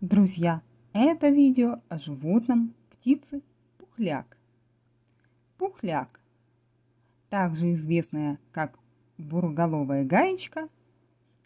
Друзья, это видео о животном птицы пухляк. Пухляк, также известная как буроголовая гаечка,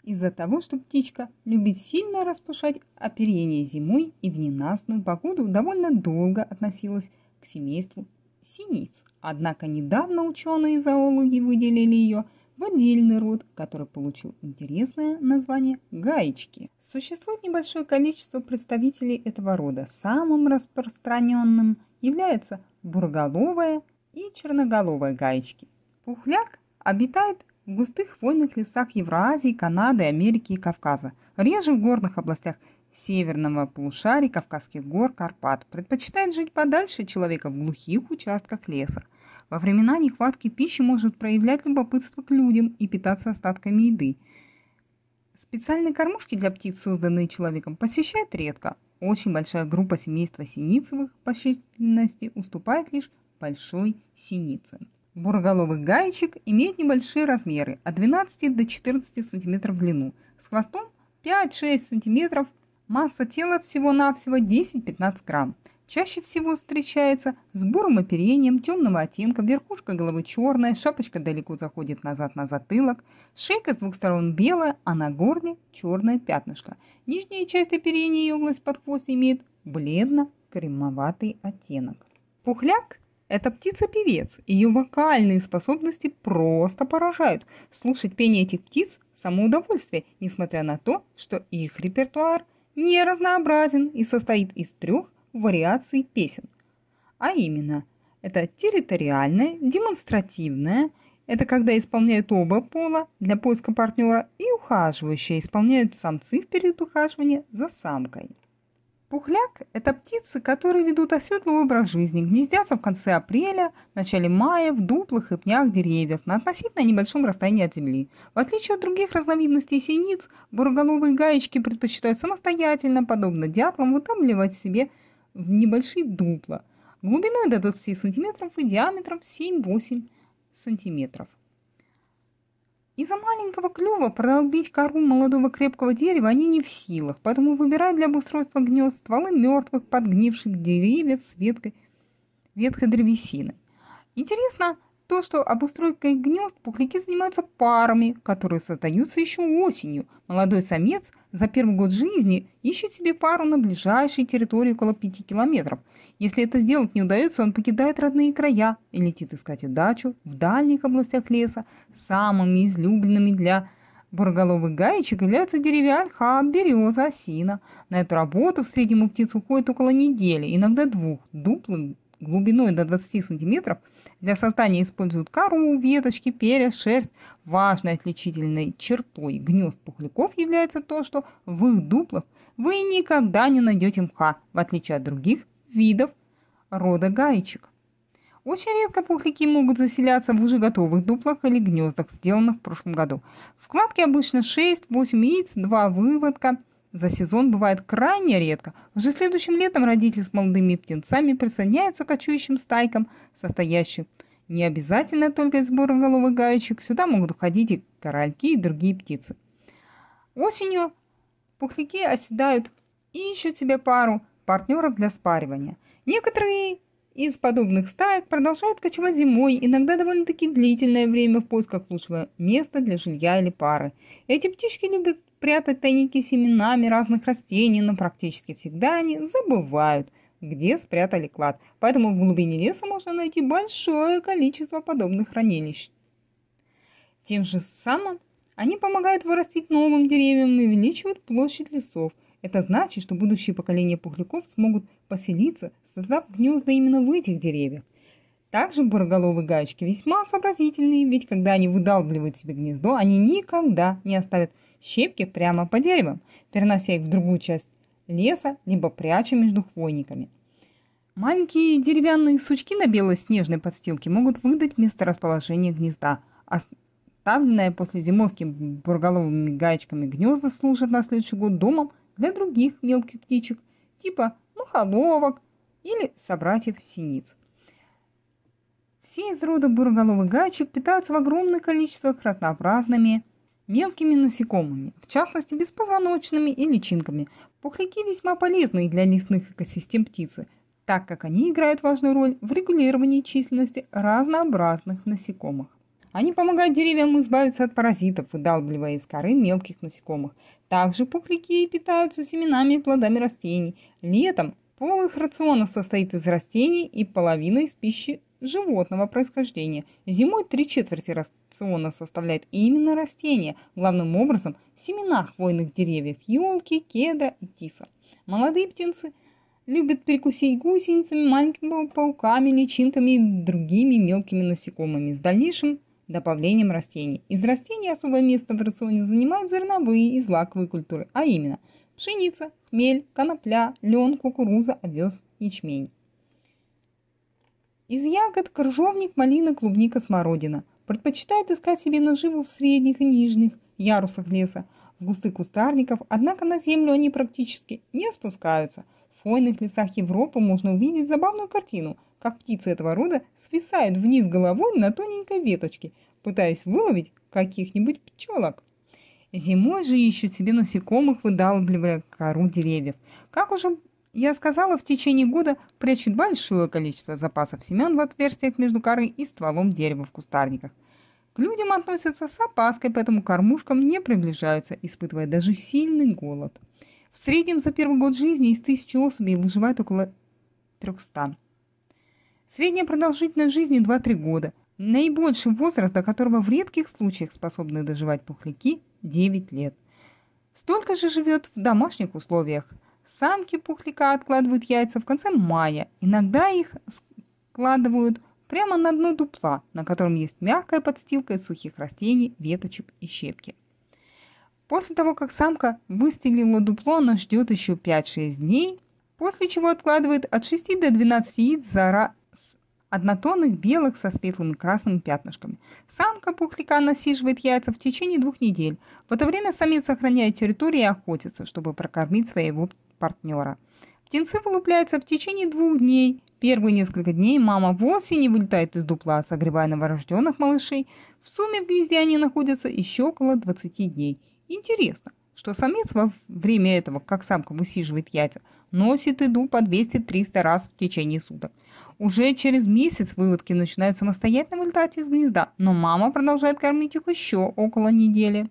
из-за того, что птичка любит сильно распушать оперение зимой и в ненастную погоду довольно долго относилась к семейству синиц. Однако недавно ученые-зоологи выделили ее – в отдельный род, который получил интересное название гаечки. Существует небольшое количество представителей этого рода. Самым распространенным является бурголовая и черноголовая гаечки. Пухляк обитает в густых хвойных лесах Евразии, Канады, Америки и Кавказа, реже в горных областях северного полушария Кавказских гор Карпат. Предпочитает жить подальше человека в глухих участках леса. Во времена нехватки пищи может проявлять любопытство к людям и питаться остатками еды. Специальные кормушки для птиц, созданные человеком, посещает редко. Очень большая группа семейства синицевых по численности уступает лишь большой синице. Буроголовых гаечек имеет небольшие размеры, от 12 до 14 см в длину, с хвостом 5-6 см Масса тела всего-навсего 10-15 грамм. Чаще всего встречается с бурым оперением темного оттенка, верхушка головы черная, шапочка далеко заходит назад на затылок, шейка с двух сторон белая, а на горле черное пятнышко. Нижняя часть оперения и область под хвост имеет бледно-кремоватый оттенок. Пухляк – это птица-певец. Ее вокальные способности просто поражают. Слушать пение этих птиц – само удовольствие, несмотря на то, что их репертуар – не разнообразен и состоит из трех вариаций песен. А именно, это территориальная, демонстративная, это когда исполняют оба пола для поиска партнера и ухаживающие исполняют самцы в период ухаживания за самкой. Пухляк – это птицы, которые ведут оседлый образ жизни, гнездятся в конце апреля, начале мая в дуплах и пнях деревьев на относительно небольшом расстоянии от земли. В отличие от других разновидностей синиц, буроголовые гаечки предпочитают самостоятельно, подобно дятлам, утамливать себе в небольшие дупла, глубиной до 20 см и диаметром 7-8 см. Из-за маленького клюва прорубить кору молодого крепкого дерева они не в силах, поэтому выбирают для обустройства гнезд стволы мертвых подгнивших деревьев с веткой, веткой древесины. Интересно, то, что обустройкой гнезд пухляки занимаются парами, которые создаются еще осенью. Молодой самец за первый год жизни ищет себе пару на ближайшей территории около 5 километров. Если это сделать не удается, он покидает родные края и летит искать удачу в дальних областях леса. Самыми излюбленными для Бороголовых гаечек являются деревья ольха, береза, осина. На эту работу в среднем у птиц уходит около недели, иногда двух. Дуплы глубиной до 20 сантиметров Для создания используют кору, веточки, перья, шерсть. Важной отличительной чертой гнезд пухляков является то, что в их дуплах вы никогда не найдете мха, в отличие от других видов рода гаечек. Очень редко пухляки могут заселяться в уже готовых дуплах или гнездах, сделанных в прошлом году. Вкладки обычно 6-8 яиц, 2 выводка – за сезон бывает крайне редко. Уже следующим летом родители с молодыми птенцами присоединяются к кочующим стайкам, состоящим не обязательно только из сбороголовых гаечек, сюда могут входить и корольки, и другие птицы. Осенью пухляки оседают и ищут себе пару партнеров для спаривания. Некоторые из подобных стаек продолжают кочевать зимой, иногда довольно-таки длительное время в поисках лучшего места для жилья или пары. Эти птички любят прятать тайники семенами разных растений, но практически всегда они забывают, где спрятали клад. Поэтому в глубине леса можно найти большое количество подобных хранилищ. Тем же самым они помогают вырастить новым деревьям и увеличивают площадь лесов – это значит, что будущие поколения пухляков смогут поселиться, создав гнезда именно в этих деревьях. Также буроголовые гаечки весьма сообразительные, ведь когда они выдалбливают себе гнездо, они никогда не оставят щепки прямо по деревам, перенося их в другую часть леса, либо пряча между хвойниками. Маленькие деревянные сучки на белой снежной подстилке могут выдать месторасположение гнезда. Оставленное после зимовки бурголовыми гаечками гнезда служат на следующий год домом для других мелких птичек, типа мухоловок или собратьев синиц. Все из рода буроголовых гаечек питаются в огромных количествах разнообразными мелкими насекомыми, в частности беспозвоночными и личинками. Пухляки весьма полезны для лесных экосистем птицы, так как они играют важную роль в регулировании численности разнообразных насекомых. Они помогают деревьям избавиться от паразитов, выдалбливая из коры мелких насекомых. Также пухляки питаются семенами и плодами растений. Летом пол их рациона состоит из растений и половина из пищи животного происхождения. Зимой три четверти рациона составляет именно растения, главным образом семена хвойных деревьев, елки, кедра и тиса. Молодые птенцы – любят перекусить гусеницами, маленькими пауками, личинками и другими мелкими насекомыми с дальнейшим добавлением растений. Из растений особое место в рационе занимают зерновые и злаковые культуры, а именно пшеница, хмель, конопля, лен, кукуруза, овес, ячмень. Из ягод крыжовник, малина, клубника, смородина. Предпочитают искать себе наживу в средних и нижних ярусах леса, в густых кустарников, однако на землю они практически не спускаются. В хвойных лесах Европы можно увидеть забавную картину как птицы этого рода свисают вниз головой на тоненькой веточке, пытаясь выловить каких-нибудь пчелок. Зимой же ищут себе насекомых, выдалбливая кору деревьев. Как уже я сказала, в течение года прячут большое количество запасов семян в отверстиях между корой и стволом дерева в кустарниках. К людям относятся с опаской, поэтому кормушкам не приближаются, испытывая даже сильный голод. В среднем за первый год жизни из тысячи особей выживает около 300. Средняя продолжительность жизни 2-3 года. Наибольший возраст, до которого в редких случаях способны доживать пухляки – 9 лет. Столько же живет в домашних условиях. Самки пухляка откладывают яйца в конце мая. Иногда их складывают прямо на дно дупла, на котором есть мягкая подстилка из сухих растений, веточек и щепки. После того, как самка выстелила дупло, она ждет еще 5-6 дней, после чего откладывает от 6 до 12 яиц за однотонных белых со светлым и красным пятнышками. Самка пухляка насиживает яйца в течение двух недель. В это время самец сохраняет территорию и охотится, чтобы прокормить своего партнера. Птенцы вылупляются в течение двух дней. Первые несколько дней мама вовсе не вылетает из дупла, согревая новорожденных малышей. В сумме в гнезде они находятся еще около 20 дней. Интересно, что самец во время этого, как самка высиживает яйца, носит еду по 200-300 раз в течение суток. Уже через месяц выводки начинают самостоятельно вылетать из гнезда, но мама продолжает кормить их еще около недели.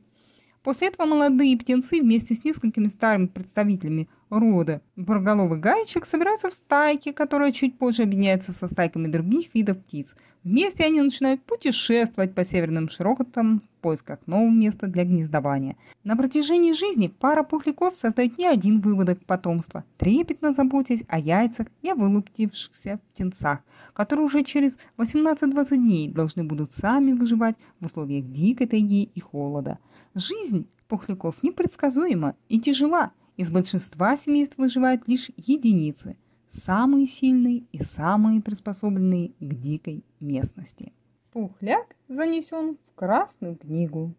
После этого молодые птенцы вместе с несколькими старыми представителями рода. Парголовый гаечек собираются в стайке, которая чуть позже объединяется со стайками других видов птиц. Вместе они начинают путешествовать по северным широтам в поисках нового места для гнездования. На протяжении жизни пара пухляков создает не один выводок потомства, трепетно заботясь о яйцах и о вылуптившихся птенцах, которые уже через 18-20 дней должны будут сами выживать в условиях дикой тайги и холода. Жизнь пухляков непредсказуема и тяжела – из большинства семейств выживают лишь единицы, самые сильные и самые приспособленные к дикой местности. Пухляк занесен в Красную книгу.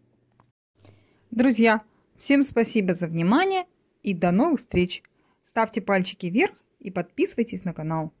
Друзья, всем спасибо за внимание и до новых встреч. Ставьте пальчики вверх и подписывайтесь на канал.